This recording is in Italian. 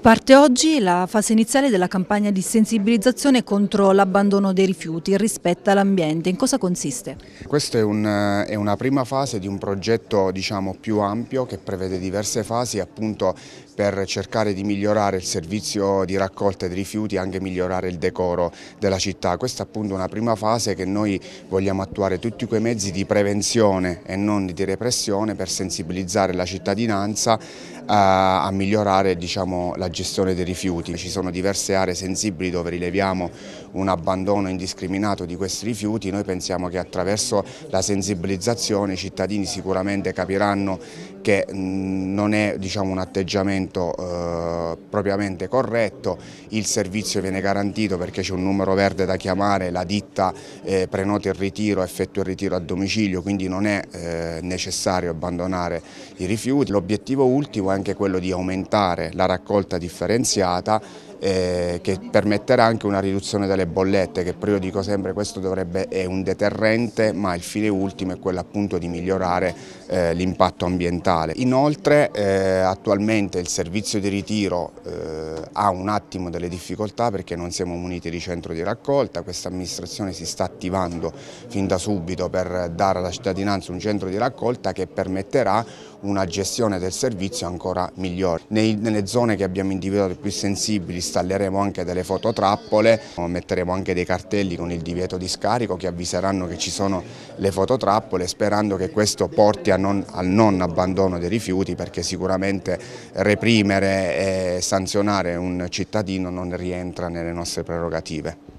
Parte oggi la fase iniziale della campagna di sensibilizzazione contro l'abbandono dei rifiuti rispetto all'ambiente. In cosa consiste? Questa è, un, è, una prima fase di un progetto diciamo, più ampio che prevede diverse fasi appunto per cercare di migliorare il servizio di raccolta dei rifiuti e anche migliorare il decoro della città. Questa è appunto una prima fase che noi vogliamo attuare tutti quei mezzi di prevenzione e non di repressione per sensibilizzare la cittadinanza eh, a migliorare diciamo, la alla gestione dei rifiuti. Ci sono diverse aree sensibili dove rileviamo un abbandono indiscriminato di questi rifiuti. Noi pensiamo che attraverso la sensibilizzazione i cittadini sicuramente capiranno perché mm, non è diciamo, un atteggiamento eh, propriamente corretto, il servizio viene garantito perché c'è un numero verde da chiamare, la ditta eh, prenota il ritiro, effettua il ritiro a domicilio, quindi non è eh, necessario abbandonare i rifiuti. L'obiettivo ultimo è anche quello di aumentare la raccolta differenziata eh, che permetterà anche una riduzione delle bollette che però io dico sempre questo dovrebbe, è un deterrente ma il fine ultimo è quello appunto di migliorare eh, l'impatto ambientale. Inoltre eh, attualmente il servizio di ritiro eh, ha un attimo delle difficoltà perché non siamo muniti di centro di raccolta, questa amministrazione si sta attivando fin da subito per dare alla cittadinanza un centro di raccolta che permetterà una gestione del servizio ancora migliore. Nei, nelle zone che abbiamo individuato più sensibili installeremo anche delle fototrappole, metteremo anche dei cartelli con il divieto di scarico che avviseranno che ci sono le fototrappole sperando che questo porti non, al non abbandono dei rifiuti perché sicuramente reprimere e sanzionare un cittadino non rientra nelle nostre prerogative.